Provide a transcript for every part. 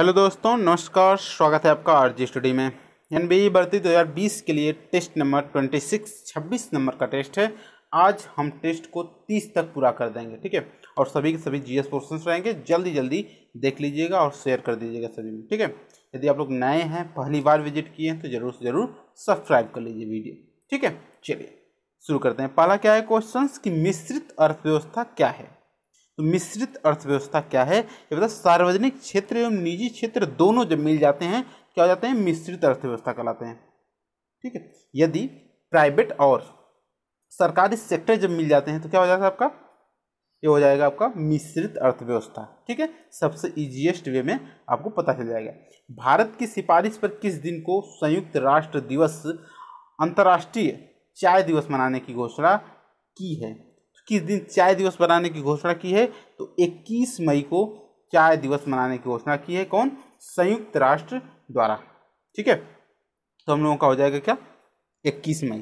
hello दोस्तों नमस्कार स्वागत है आपका आर जी स्टडी में एन बी भर्ती 2020 के लिए टेस्ट नंबर 26 26 नंबर का टेस्ट है आज हम टेस्ट को 30 तक पूरा कर देंगे ठीक है और सभी के सभी जीएस क्वेश्चंस रहेंगे जल्दी जल्दी देख लीजिएगा और शेयर कर दीजिएगा सभी में ठीक है यदि आप लोग नए हैं पहली बार विजिट किए हैं तो ज़रूर से ज़रूर सब्सक्राइब कर लीजिए वीडियो ठीक है चलिए शुरू करते हैं पहला क्या है क्वेश्चन की मिश्रित अर्थव्यवस्था क्या है तो मिश्रित अर्थव्यवस्था क्या है ये बता सार्वजनिक क्षेत्र एवं निजी क्षेत्र दोनों जब मिल जाते हैं क्या हो जाते हैं मिश्रित अर्थव्यवस्था कहलाते हैं ठीक है यदि प्राइवेट और सरकारी सेक्टर जब मिल जाते हैं तो क्या हो जाता है आपका ये हो जाएगा आपका मिश्रित अर्थव्यवस्था ठीक है सबसे इजीएस्ट वे में आपको पता चल जाएगा भारत की सिफारिश पर किस दिन को संयुक्त राष्ट्र दिवस अंतर्राष्ट्रीय चाय दिवस मनाने की घोषणा की है किस दिन चाय दिवस मनाने की घोषणा की है तो 21 मई को चाय दिवस मनाने की घोषणा की है कौन संयुक्त राष्ट्र द्वारा ठीक है तो हम लोगों का हो जाएगा क्या 21 मई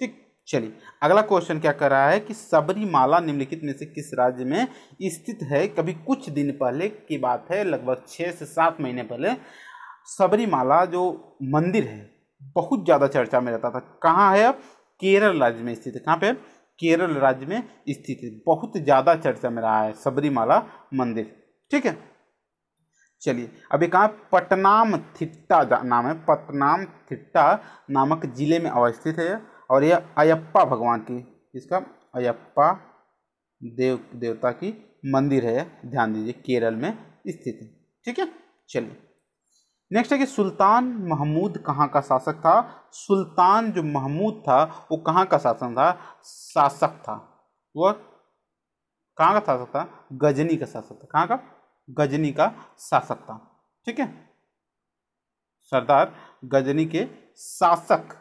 ठीक चलिए अगला क्वेश्चन क्या कर रहा है कि सबरीमाला निम्नलिखित में से किस राज्य में स्थित है कभी कुछ दिन पहले की बात है लगभग छः से सात महीने पहले सबरीमाला जो मंदिर है बहुत ज़्यादा चर्चा में रहता था कहाँ है अब केरल राज्य में स्थित है कहाँ पे केरल राज्य में स्थित है बहुत ज़्यादा चर्चा में रहा है सबरीमाला मंदिर ठीक है चलिए अभी कहाँ पटनाम थिट्टा नाम है पटनाम थिट्टा नामक जिले में अवस्थित है और यह अयप्पा भगवान की इसका अयप्पा देव देवता की मंदिर है ध्यान दीजिए केरल में स्थित है ठीक है चलिए नेक्स्ट है कि सुल्तान महमूद कहाँ का शासक था सुल्तान जो महमूद था वो कहाँ का शासन था शासक था वह कहाँ का शासक था गजनी का शासक था कहाँ का गजनी का शासक था ठीक है सरदार गजनी के शासक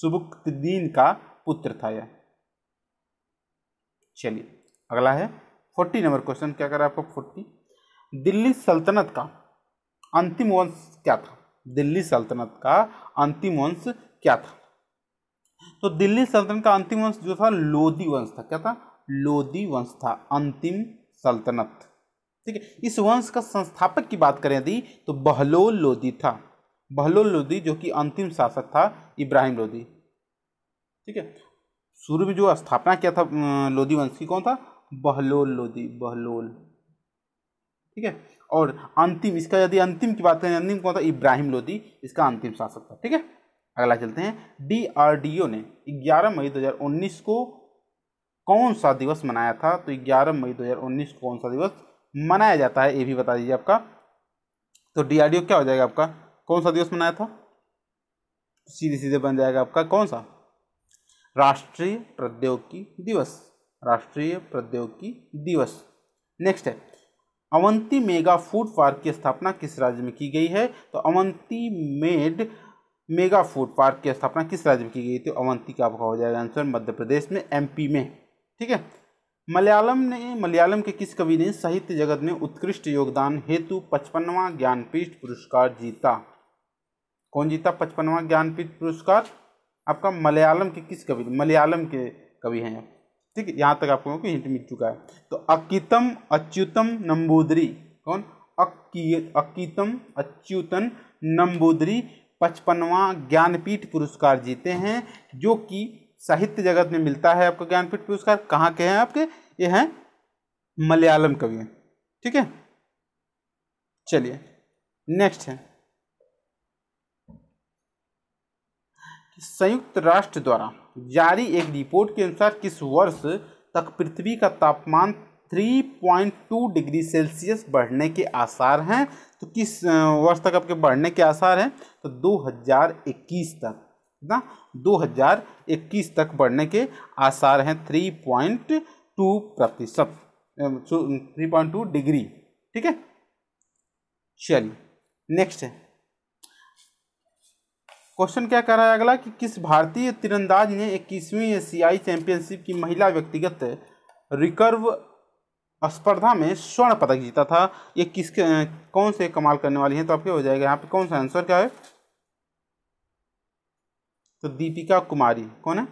सुबुक्तदीन का पुत्र था यह चलिए अगला है फोर्टी नंबर क्वेश्चन क्या करा आपको फोर्टी दिल्ली सल्तनत का अंतिम वंश क्या था दिल्ली सल्तनत का अंतिम वंश क्या था तो दिल्ली सल्तनत का अंतिम वंश जो था लोदी वंश था क्या था लोदी वंश था अंतिम सल्तनत ठीक है इस वंश का संस्थापक की बात करें यदि तो बहलोल लोदी था बहलोल लोदी जो कि अंतिम शासक था इब्राहिम लोदी ठीक है शुरू में जो स्थापना किया था लोदी वंश की कौन था बहलोल लोदी बहलोल ठीक है और अंतिम इसका यदि अंतिम की बात करें अंतिम कौन था इब्राहिम लोदी इसका अंतिम शासक था ठीक है अगला चलते हैं डीआरडीओ ने 11 मई 2019 को कौन सा दिवस मनाया था तो 11 मई 2019 को कौन सा दिवस मनाया जाता है ये भी बता दीजिए आपका तो डीआरडीओ क्या हो जाएगा आपका कौन सा दिवस मनाया था सीधे सीधे बन जाएगा आपका कौन सा राष्ट्रीय प्रौद्योगिकी दिवस राष्ट्रीय प्रौद्योगिकी दिवस नेक्स्ट है अवंती मेगा फूड पार्क की स्थापना किस राज्य में की गई है तो अवंती मेड मेगा फूड पार्क की स्थापना किस राज्य में की गई तो अवंती का आपका हो जाएगा आंसर मध्य प्रदेश में एमपी में ठीक है मलयालम ने मलयालम के किस कवि ने साहित्य जगत में उत्कृष्ट योगदान हेतु पचपनवा ज्ञानपीठ पुरस्कार जीता कौन जीता पचपनवा ज्ञानपीठ पुरस्कार आपका मलयालम के किस कवि मलयालम के कवि हैं ठीक है यहाँ तक को हिंट मिल चुका है तो अकितम अच्युतम नंबूदरी कौन अकीतम अच्युतन नंबूदरी पचपनवा ज्ञानपीठ पुरस्कार जीते हैं जो कि साहित्य जगत में मिलता है आपका ज्ञानपीठ पुरस्कार कहाँ के हैं आपके ये हैं मलयालम कवि ठीक है चलिए नेक्स्ट है संयुक्त राष्ट्र द्वारा जारी एक रिपोर्ट के अनुसार किस वर्ष तक पृथ्वी का तापमान 3.2 डिग्री सेल्सियस बढ़ने के आसार हैं तो किस वर्ष तक आपके बढ़ने के आसार हैं तो 2021 तक ना 2021 तक बढ़ने के आसार हैं 3.2 प्रतिशत 3.2 डिग्री ठीक है चलिए नेक्स्ट है क्वेश्चन क्या कह रहा है अगला कि किस भारतीय तीरंदाज ने इक्कीसवीं एशियाई चैंपियनशिप की महिला व्यक्तिगत रिकर्व स्पर्धा में स्वर्ण पदक जीता था ये किस कौन से कमाल करने वाली हैं तो आपके हो जाएगा यहाँ पे कौन सा आंसर क्या है तो दीपिका कुमारी कौन है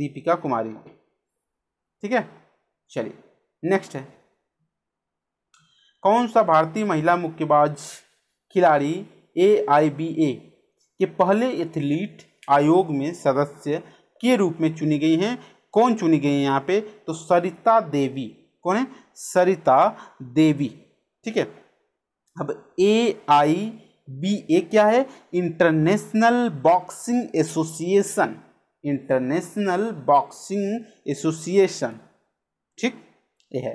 दीपिका कुमारी ठीक है चलिए नेक्स्ट है कौन सा भारतीय महिला मुक्केबाज खिलाड़ी ए आई बी ए के पहले एथलीट आयोग में सदस्य के रूप में चुनी गई हैं कौन चुनी गई हैं यहाँ पे तो सरिता देवी कौन है सरिता देवी ठीक है अब ए आई बी ए क्या है International Boxing Association International Boxing Association ठीक ये है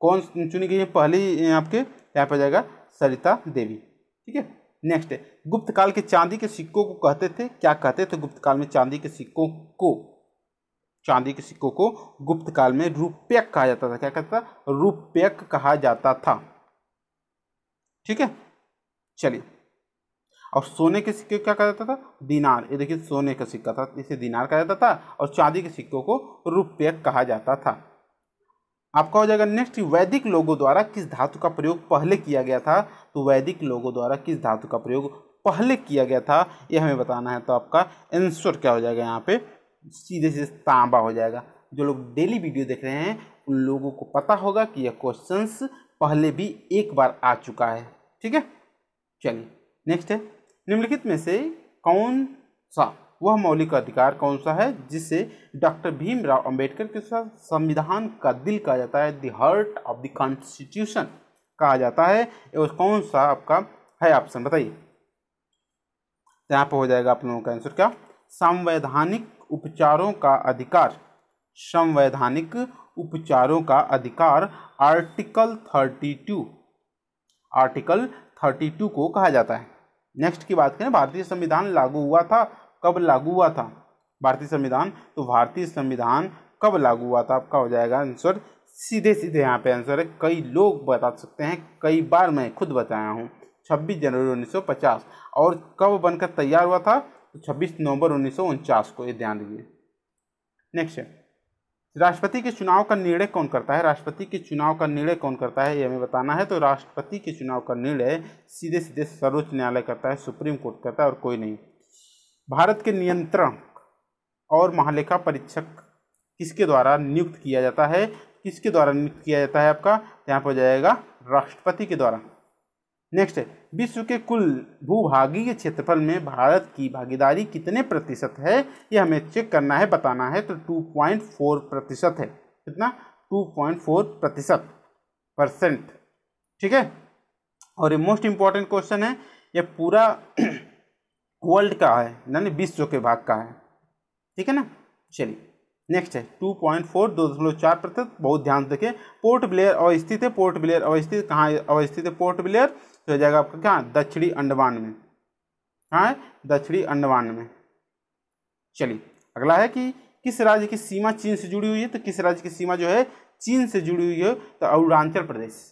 कौन चुनी गई है पहली आपके यहाँ पर जाएगा सरिता देवी ठीक है नेक्स्ट गुप्त काल के चांदी के सिक्कों को कहते थे क्या कहते थे गुप्त काल में चांदी के सिक्कों को चांदी के सिक्कों को गुप्त काल में रुपयक कहा जाता था क्या कहता था रुपयक कहा जाता था ठीक है चलिए और सोने के सिक्के क्या कहा जाता था दिनार ये देखिए सोने का सिक्का था इसे दिनार कहा जाता था और चांदी के सिक्कों को रुपयक कहा जाता था आपका हो जाएगा नेक्स्ट वैदिक लोगों द्वारा किस धातु का प्रयोग पहले किया गया था तो वैदिक लोगों द्वारा किस धातु का प्रयोग पहले किया गया था यह हमें बताना है तो आपका आंसर क्या हो जाएगा यहाँ पे सीधे सीधे तांबा हो जाएगा जो लोग डेली वीडियो देख रहे हैं उन लोगों को पता होगा कि यह क्वेश्चंस पहले भी एक बार आ चुका है ठीक है चलिए नेक्स्ट है निम्नलिखित में से कौन सा वह मौलिक अधिकार कौन सा है जिसे डॉक्टर भीमराव अंबेडकर के साथ संविधान का दिल कहा जाता है the heart of the constitution कहा जाता है और कौन सा आपका है ऑप्शन बताइए तो यहाँ पर हो जाएगा आप लोगों का आंसर क्या संवैधानिक उपचारों का अधिकार संवैधानिक उपचारों का अधिकार article thirty two article thirty two को कहा जाता है नेक्स्ट की बात करें भारतीय संविधान लागू हुआ था कब लागू हुआ था भारतीय संविधान तो भारतीय संविधान कब लागू हुआ था आपका हो जाएगा आंसर सीधे सीधे यहाँ पे आंसर है कई लोग बता सकते हैं कई बार मैं खुद बताया हूँ 26 जनवरी 1950 और कब बनकर तैयार हुआ था तो 26 नवंबर उन्नीस को ये ध्यान दीजिए नेक्स्ट है राष्ट्रपति के चुनाव का निर्णय कौन करता है राष्ट्रपति के चुनाव का निर्णय कौन करता है ये हमें बताना है तो राष्ट्रपति के चुनाव का निर्णय सीधे सीधे सर्वोच्च न्यायालय करता है सुप्रीम कोर्ट करता है और कोई नहीं भारत के नियंत्रण और महालेखा परीक्षक किसके द्वारा नियुक्त किया जाता है किसके द्वारा नियुक्त किया जाता है आपका तो यहाँ पर हो जाएगा राष्ट्रपति के द्वारा नेक्स्ट है विश्व के कुल भूभागीय क्षेत्रफल में भारत की भागीदारी कितने प्रतिशत है ये हमें चेक करना है बताना है तो 2.4 प्रतिशत है कितना 2.4 प्रतिशत परसेंट ठीक है और ये मोस्ट इम्पॉर्टेंट क्वेश्चन है ये पूरा वर्ल्ड का है यानी विश्व के भाग का है ठीक है ना चलिए नेक्स्ट है टू पॉइंट फोर दो दशमलव चार प्रतिशत बहुत ध्यान से देखें पोर्ट ब्लेयर अवस्थित है पोर्ट ब्लेयर अवस्थित कहाँ अवस्थित है पोर्ट ब्लेयर तो हो जाएगा आपका कहाँ दक्षिणी अंडमान में कहाँ है दक्षिणी अंडमान में चलिए अगला है कि किस राज्य की सीमा चीन से जुड़ी हुई है तो किस राज्य की सीमा जो है चीन से जुड़ी हुई है तो अरुणाचल प्रदेश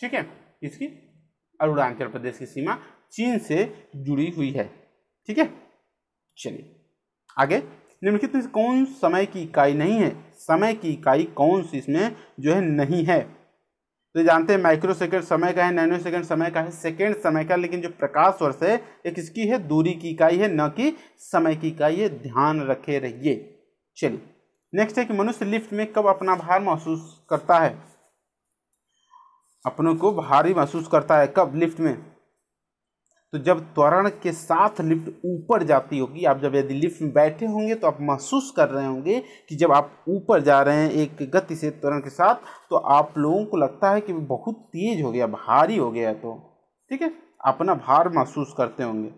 ठीक है इसकी अरुणाचल प्रदेश की सीमा चीन से जुड़ी हुई है ठीक है चलिए आगे निम्नलिखित में कौन समय की इकाई नहीं है समय की इकाई कौन सी इसमें जो है नहीं है तो जानते हैं माइक्रो सेकेंड समय का है नैनो सेकेंड समय का है सेकेंड समय का लेकिन जो प्रकाश वर्ष है ये किसकी है दूरी की इकाई है न कि समय की इकाई है ध्यान रखे रहिए चलिए नेक्स्ट है कि मनुष्य लिफ्ट में कब अपना भार महसूस करता है अपने को भारी महसूस करता है कब लिफ्ट में तो जब त्वरण के साथ लिफ्ट ऊपर जाती होगी आप जब यदि लिफ्ट में बैठे होंगे तो आप महसूस कर रहे होंगे कि जब आप ऊपर जा रहे हैं एक गति से त्वरण के साथ तो आप लोगों को लगता है कि बहुत तेज हो गया भारी हो गया तो ठीक है अपना भार महसूस करते होंगे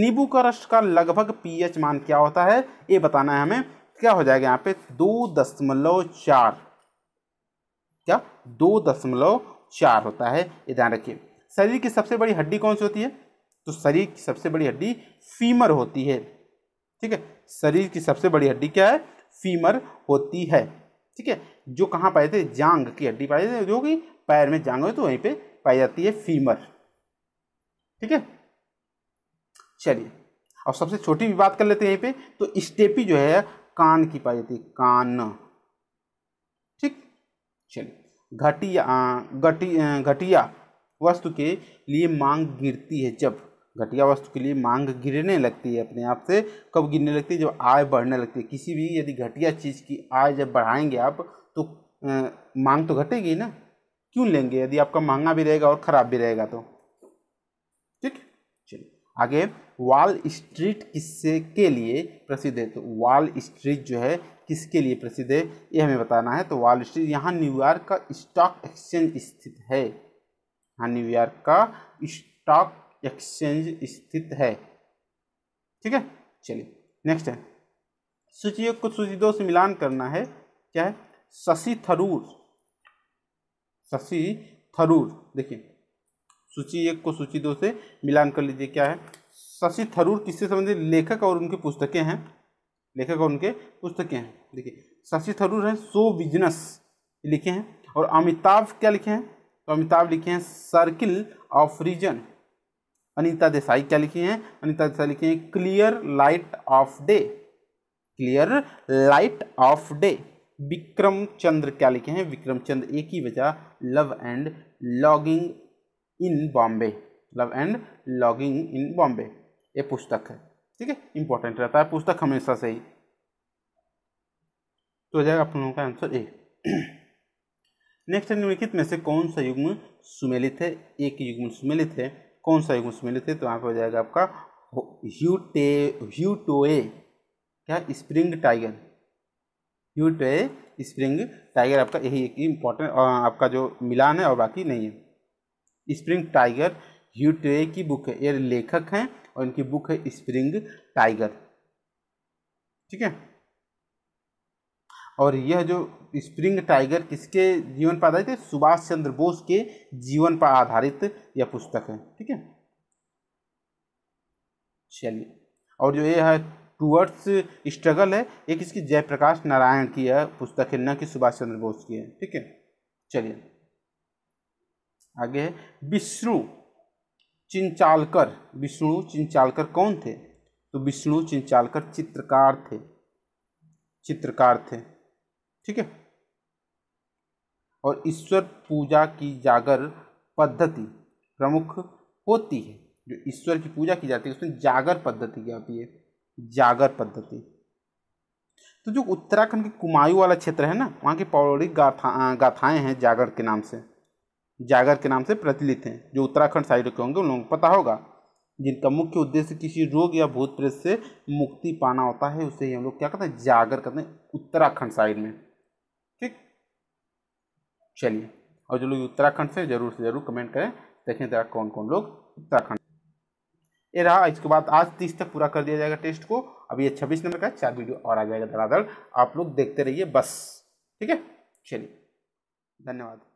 नींबू का रस का लगभग पीएच मान क्या होता है ये बताना है हमें क्या हो जाएगा यहाँ पे दो दशमलव चार इसका दो दशमलव चार होता है ये ध्यान रखिए शरीर की सबसे बड़ी हड्डी कौन सी होती है तो शरीर की सबसे बड़ी हड्डी फीमर होती है ठीक है शरीर की सबसे बड़ी हड्डी क्या है फीमर होती है ठीक है जो कहाँ पाए थे जांग की हड्डी पाई जाती है जो कि पैर में जांग हो तो वहीं पे पाई जाती है फीमर ठीक है चलिए और सबसे छोटी भी बात कर लेते हैं यहीं पे तो स्टेपी जो है कान की पाई जाती है कान ठीक चलिए घटिया घटी घटिया वस्तु के लिए मांग गिरती है जब घटिया वस्तु के लिए मांग गिरने लगती है अपने आप से कब गिरने लगती है जब आय बढ़ने लगती है किसी भी यदि घटिया चीज़ की आय जब बढ़ाएंगे आप तो आ, मांग तो घटेगी ना क्यों लेंगे यदि आपका महंगा भी रहेगा और ख़राब भी रहेगा तो ठीक चलिए आगे वॉल स्ट्रीट किससे के लिए प्रसिद्ध है तो वॉल स्ट्रीट जो है किसके लिए प्रसिद्ध है ये हमें बताना है तो वॉल स्ट्रीट यहाँ न्यूयॉर्क का स्टॉक एक्सचेंज स्थित है यहाँ न्यूयॉर्क का स्टॉक एक्सचेंज स्थित है ठीक है चलिए नेक्स्ट है सूचियों को सूची दो से मिलान करना है क्या है शशि थरूर शशि थरूर देखिए सूची एक को सूची दो से मिलान कर लीजिए क्या है शशि थरूर किससे संबंधित लेखक और उनकी पुस्तकें हैं लेखक उनके पुस्तकें हैं देखिए शशि थरूर है सो बिजनेस लिखे हैं और अमिताभ क्या लिखे हैं तो अमिताभ लिखे हैं circle of reason Anita Desai क्या लिखी हैं अनिता देसाई लिखी हैं clear light of day clear light of day Vikram Chandra क्या लिखे हैं विक्रम चंद्र एक ही वजह love and longing in Bombay love and longing in Bombay ये पुस्तक है ठीक है इंपॉर्टेंट रहता है पुस्तक हमेशा से ही तो हो जाएगा आप लोगों का आंसर ए नेक्स्ट निम्नलिखित में से कौन सा युग्म सुमेलित है एक युग्म सुमेलित है कौन सा युग्म सुमेलित है तो यहाँ पे हो जाएगा आपका ह्यूटे ह्यूटोए क्या स्प्रिंग टाइगर ह्यूटोए स्प्रिंग टाइगर आपका यही एक इम्पॉर्टेंट आपका जो मिलान है और बाकी नहीं है स्प्रिंग टाइगर ह्यू की बुक है ये लेखक हैं और इनकी बुक है स्प्रिंग टाइगर ठीक है और यह जो स्प्रिंग टाइगर किसके जीवन पर आधारित है सुभाष चंद्र बोस के जीवन पर आधारित यह पुस्तक है ठीक है चलिए और जो ये है टूवर्ड्स स्ट्रगल है ये किसकी जयप्रकाश नारायण की यह पुस्तक है न कि सुभाष चंद्र बोस की है ठीक है चलिए आगे है विष्णु चिंचालकर विष्णु चिंचालकर कौन थे तो विष्णु चिंचालकर चित्रकार थे चित्रकार थे ठीक है और ईश्वर पूजा की जागर पद्धति प्रमुख होती है जो ईश्वर की पूजा की जाती है उसमें जागर पद्धति क्या होती है जागर पद्धति तो जो उत्तराखंड के कुमायूं वाला क्षेत्र है ना वहाँ की पौराणिक गाथा गाथाएँ हैं जागर के नाम से जागर के नाम से प्रचलित हैं जो उत्तराखंड साइड के होंगे उन लोगों को पता होगा जिनका मुख्य उद्देश्य किसी रोग या भूत प्रेत से मुक्ति पाना होता है उसे ही हम लोग क्या कहते हैं जागर करते हैं उत्तराखंड साइड में ठीक चलिए और जो लोग उत्तराखंड से जरूर से जरूर कमेंट करें देखें जरा तो कौन कौन लोग उत्तराखंड ये रहा इसके बाद आज तीस तक पूरा कर दिया जाएगा टेस्ट को अभी ये छब्बीस नंबर का चार वीडियो और आ जाएगा धड़ाधड़ आप लोग देखते रहिए बस ठीक है चलिए धन्यवाद